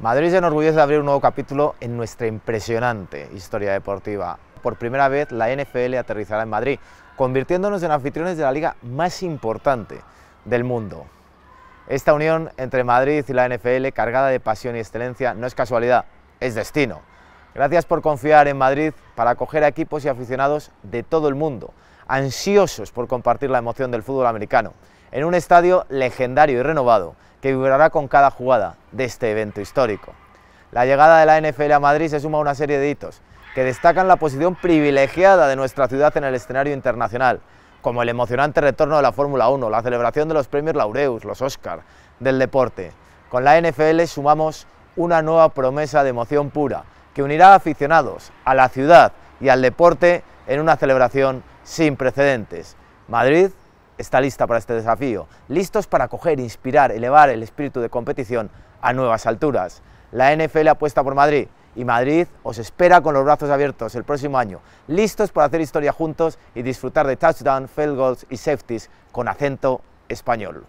Madrid se enorgullece de abrir un nuevo capítulo en nuestra impresionante historia deportiva. Por primera vez, la NFL aterrizará en Madrid, convirtiéndonos en anfitriones de la liga más importante del mundo. Esta unión entre Madrid y la NFL, cargada de pasión y excelencia, no es casualidad, es destino. Gracias por confiar en Madrid para acoger a equipos y aficionados de todo el mundo, ansiosos por compartir la emoción del fútbol americano, en un estadio legendario y renovado que vibrará con cada jugada de este evento histórico. La llegada de la NFL a Madrid se suma a una serie de hitos que destacan la posición privilegiada de nuestra ciudad en el escenario internacional, como el emocionante retorno de la Fórmula 1, la celebración de los premios Laureus, los Óscar del deporte. Con la NFL sumamos una nueva promesa de emoción pura, que unirá a aficionados, a la ciudad y al deporte en una celebración sin precedentes. Madrid está lista para este desafío, listos para coger, inspirar, elevar el espíritu de competición a nuevas alturas. La NFL apuesta por Madrid y Madrid os espera con los brazos abiertos el próximo año, listos para hacer historia juntos y disfrutar de touchdown, field goals y safeties con acento español.